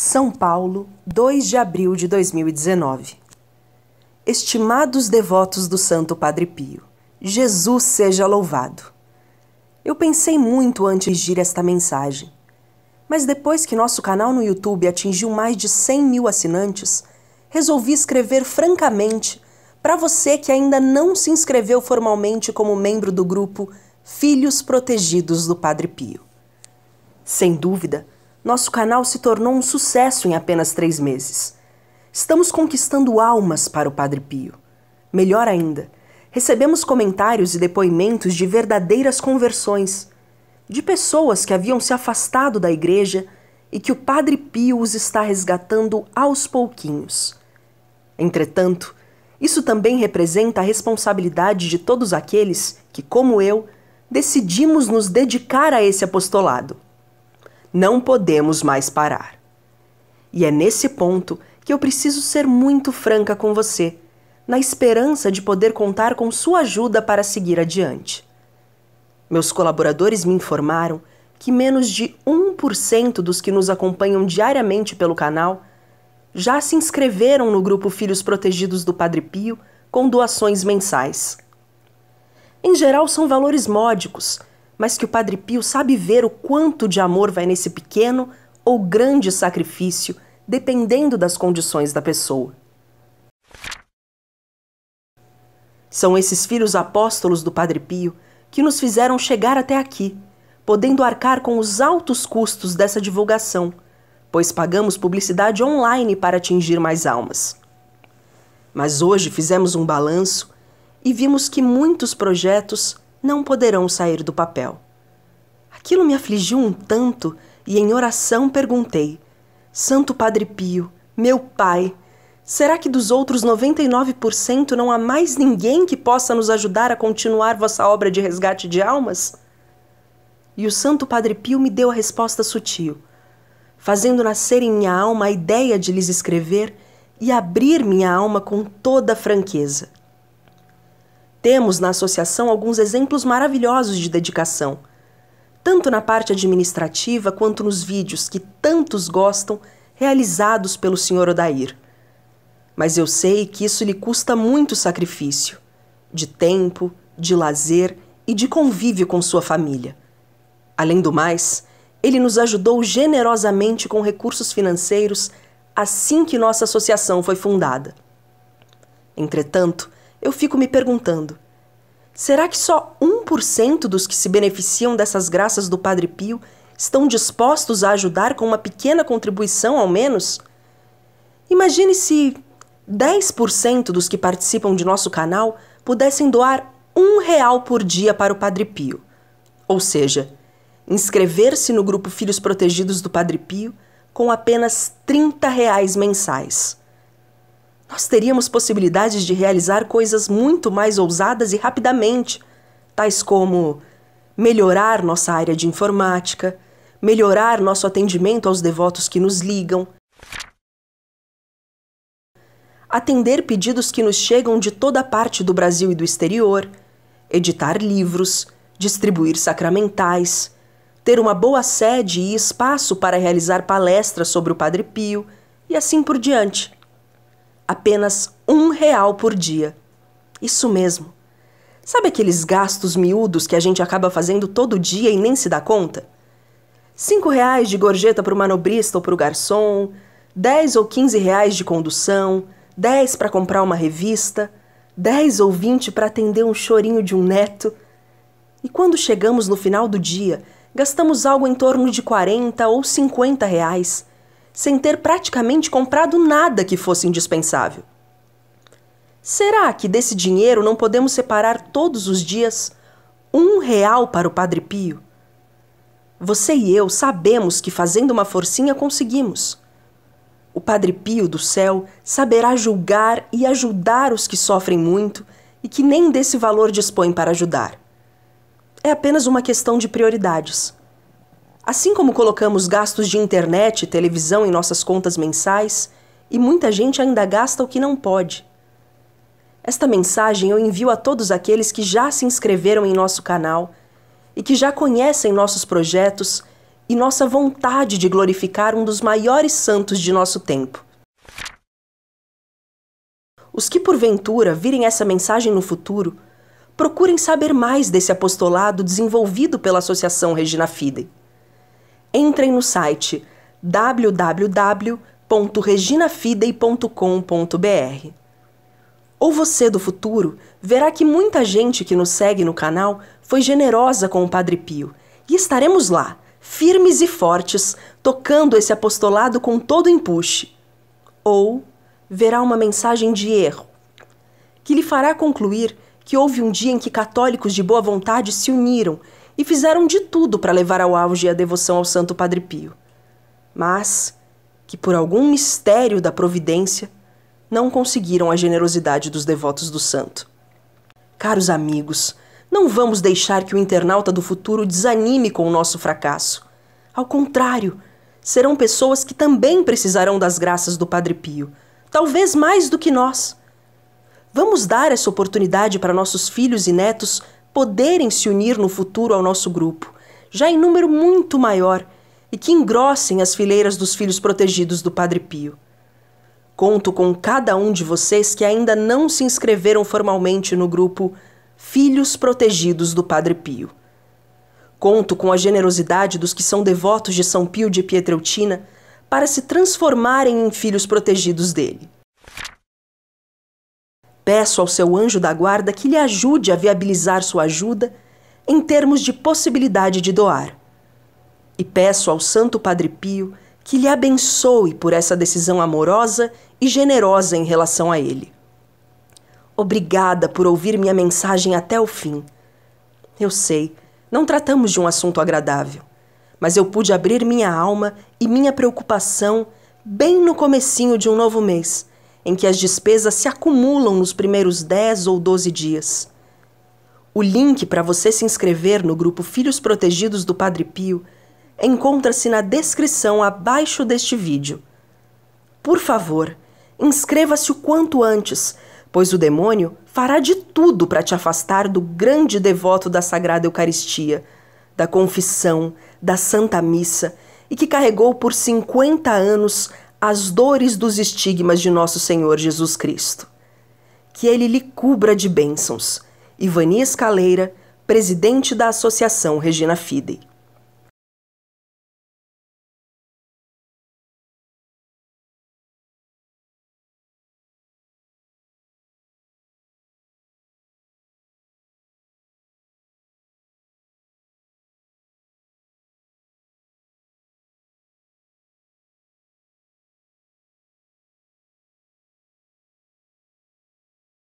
São Paulo, 2 de abril de 2019. Estimados devotos do Santo Padre Pio, Jesus seja louvado. Eu pensei muito antes de dirigir esta mensagem, mas depois que nosso canal no YouTube atingiu mais de 100 mil assinantes, resolvi escrever francamente para você que ainda não se inscreveu formalmente como membro do grupo Filhos Protegidos do Padre Pio. Sem dúvida, nosso canal se tornou um sucesso em apenas três meses. Estamos conquistando almas para o Padre Pio. Melhor ainda, recebemos comentários e depoimentos de verdadeiras conversões, de pessoas que haviam se afastado da igreja e que o Padre Pio os está resgatando aos pouquinhos. Entretanto, isso também representa a responsabilidade de todos aqueles que, como eu, decidimos nos dedicar a esse apostolado. Não podemos mais parar. E é nesse ponto que eu preciso ser muito franca com você, na esperança de poder contar com sua ajuda para seguir adiante. Meus colaboradores me informaram que menos de 1% dos que nos acompanham diariamente pelo canal já se inscreveram no grupo Filhos Protegidos do Padre Pio com doações mensais. Em geral, são valores módicos, mas que o Padre Pio sabe ver o quanto de amor vai nesse pequeno ou grande sacrifício, dependendo das condições da pessoa. São esses filhos apóstolos do Padre Pio que nos fizeram chegar até aqui, podendo arcar com os altos custos dessa divulgação, pois pagamos publicidade online para atingir mais almas. Mas hoje fizemos um balanço e vimos que muitos projetos não poderão sair do papel. Aquilo me afligiu um tanto e em oração perguntei: Santo Padre Pio, meu Pai, será que dos outros 99% não há mais ninguém que possa nos ajudar a continuar vossa obra de resgate de almas? E o Santo Padre Pio me deu a resposta sutil, fazendo nascer em minha alma a ideia de lhes escrever e abrir minha alma com toda franqueza temos na associação alguns exemplos maravilhosos de dedicação, tanto na parte administrativa quanto nos vídeos que tantos gostam, realizados pelo Sr. Odair. Mas eu sei que isso lhe custa muito sacrifício de tempo, de lazer e de convívio com sua família. Além do mais, ele nos ajudou generosamente com recursos financeiros assim que nossa associação foi fundada. Entretanto, eu fico me perguntando: será que só 1% dos que se beneficiam dessas graças do Padre Pio estão dispostos a ajudar com uma pequena contribuição ao menos? Imagine se 10% dos que participam de nosso canal pudessem doar um real por dia para o Padre Pio. Ou seja, inscrever-se no grupo Filhos Protegidos do Padre Pio com apenas 30 reais mensais nós teríamos possibilidades de realizar coisas muito mais ousadas e rapidamente, tais como melhorar nossa área de informática, melhorar nosso atendimento aos devotos que nos ligam, atender pedidos que nos chegam de toda parte do Brasil e do exterior, editar livros, distribuir sacramentais, ter uma boa sede e espaço para realizar palestras sobre o Padre Pio e assim por diante apenas um real por dia. Isso mesmo. Sabe aqueles gastos miúdos que a gente acaba fazendo todo dia e nem se dá conta? Cinco reais de gorjeta para o manobrista ou para o garçom, dez ou quinze reais de condução, dez para comprar uma revista, dez ou vinte para atender um chorinho de um neto. E quando chegamos no final do dia, gastamos algo em torno de 40 ou 50 reais sem ter praticamente comprado nada que fosse indispensável. Será que desse dinheiro não podemos separar todos os dias um real para o Padre Pio? Você e eu sabemos que fazendo uma forcinha conseguimos. O Padre Pio do céu saberá julgar e ajudar os que sofrem muito e que nem desse valor dispõem para ajudar. É apenas uma questão de prioridades. Assim como colocamos gastos de internet e televisão em nossas contas mensais, e muita gente ainda gasta o que não pode. Esta mensagem eu envio a todos aqueles que já se inscreveram em nosso canal e que já conhecem nossos projetos e nossa vontade de glorificar um dos maiores santos de nosso tempo. Os que porventura virem essa mensagem no futuro, procurem saber mais desse apostolado desenvolvido pela Associação Regina Fidei entrem no site www.reginafidei.com.br. Ou você do futuro verá que muita gente que nos segue no canal foi generosa com o Padre Pio e estaremos lá, firmes e fortes, tocando esse apostolado com todo empuxo. Ou verá uma mensagem de erro que lhe fará concluir que houve um dia em que católicos de boa vontade se uniram e fizeram de tudo para levar ao auge a devoção ao Santo Padre Pio. Mas que por algum mistério da providência não conseguiram a generosidade dos devotos do santo. Caros amigos, não vamos deixar que o internauta do futuro desanime com o nosso fracasso. Ao contrário, serão pessoas que também precisarão das graças do Padre Pio, talvez mais do que nós. Vamos dar essa oportunidade para nossos filhos e netos poderem se unir no futuro ao nosso grupo, já em número muito maior, e que engrossem as fileiras dos filhos protegidos do Padre Pio. Conto com cada um de vocês que ainda não se inscreveram formalmente no grupo Filhos Protegidos do Padre Pio. Conto com a generosidade dos que são devotos de São Pio de Pietreutina para se transformarem em filhos protegidos dele. Peço ao seu anjo da guarda que lhe ajude a viabilizar sua ajuda em termos de possibilidade de doar. E peço ao Santo Padre Pio que lhe abençoe por essa decisão amorosa e generosa em relação a ele. Obrigada por ouvir minha mensagem até o fim. Eu sei, não tratamos de um assunto agradável, mas eu pude abrir minha alma e minha preocupação bem no comecinho de um novo mês em que as despesas se acumulam nos primeiros 10 ou 12 dias. O link para você se inscrever no grupo Filhos Protegidos do Padre Pio encontra-se na descrição abaixo deste vídeo. Por favor, inscreva-se o quanto antes, pois o demônio fará de tudo para te afastar do grande devoto da Sagrada Eucaristia, da confissão, da Santa Missa e que carregou por 50 anos as dores dos estigmas de nosso Senhor Jesus Cristo. Que Ele lhe cubra de bênçãos. Ivani Escaleira, presidente da Associação Regina Fidei.